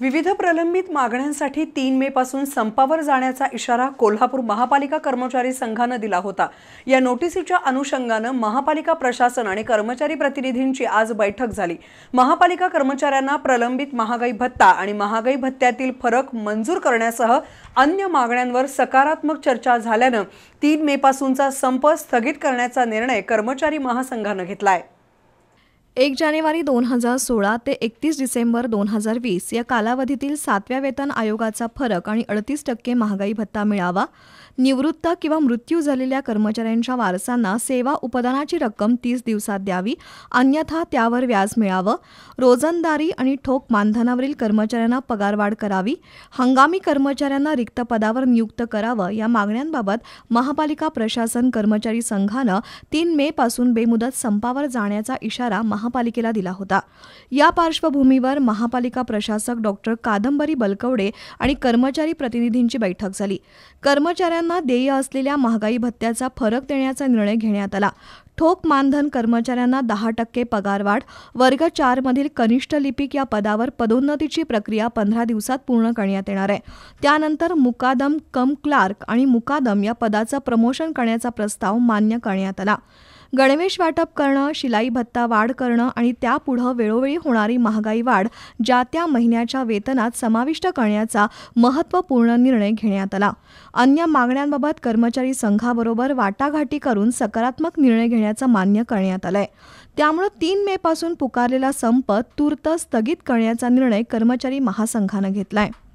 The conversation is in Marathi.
विविध प्रलंबित मागण्यांसाठी तीन मे पासून संपावर जाण्याचा इशारा कोल्हापूर महापालिका कर्मचारी संघानं दिला होता या नोटिसीच्या अनुषंगानं महापालिका प्रशासन आणि कर्मचारी प्रतिनिधींची आज बैठक झाली महापालिका कर्मचाऱ्यांना प्रलंबित महागाई भत्ता आणि महागाई भत्त्यातील फरक मंजूर करण्यासह अन्य मागण्यांवर सकारात्मक चर्चा झाल्यानं तीन मे पासूनचा संप स्थगित करण्याचा निर्णय कर्मचारी महासंघानं घेतला आहे एक जानेवारी दोन हजार सोळा ते एकतीस डिसेंबर दोन हजार वीस या कालावधीतील सातव्या वेतन आयोगाचा फरक आणि अडतीस टक्के महागाई भत्ता मिळावा निवृत्त किंवा मृत्यू झालेल्या कर्मचाऱ्यांच्या वारसांना सेवा उपदानाची रक्कम तीस दिवसात द्यावी अन्यथा त्यावर व्याज मिळावं रोजंदारी आणि ठोक मानधनावरील कर्मचाऱ्यांना पगारवाढ करावी हंगामी कर्मचाऱ्यांना रिक्त पदावर नियुक्त करावं या मागण्यांबाबत महापालिका प्रशासन कर्मचारी संघानं तीन मे पासून बेमुदत संपावर जाण्याचा इशारा महा महापालिकेला दिला होता या पार्श्वभूमीवर महापालिका प्रशासक डॉक्टर कादंबरी बलकवडे आणि कर्मचारी प्रतिनिधींची बैठक झाली कर्मचाऱ्यांना देय असलेल्या महागाई भत्त्याचा फरक देण्याचा निर्णय घेण्यात आला ठोक मानधन कर्मचाऱ्यांना दहा टक्के पगारवाढ वर्ग मधील कनिष्ठ लिपिक या पदावर पदोन्नतीची प्रक्रिया पंधरा दिवसात पूर्ण करण्यात येणार आहे त्यानंतर मुकादम कम क्लार्क आणि मुकादम या पदाचं प्रमोशन करण्याचा प्रस्ताव मान्य करण्यात आला गणवेश वाटप करणं शिलाई भत्ता वाढ करणं आणि त्यापुढं वेळोवेळी होणारी महागाई वाढ ज्या त्या महिन्याच्या वेतनात समाविष्ट करण्याचा महत्त्वपूर्ण निर्णय घेण्यात आला अन्य मागण्यांबाबत कर्मचारी संघाबरोबर वाटाघाटी करून सकारात्मक निर्णय घेण्याचं मान्य करण्यात आलंय त्यामुळे तीन मे पासून पुकारलेला संप तूर्त स्थगित करण्याचा निर्णय कर्मचारी महासंघानं घेतलाय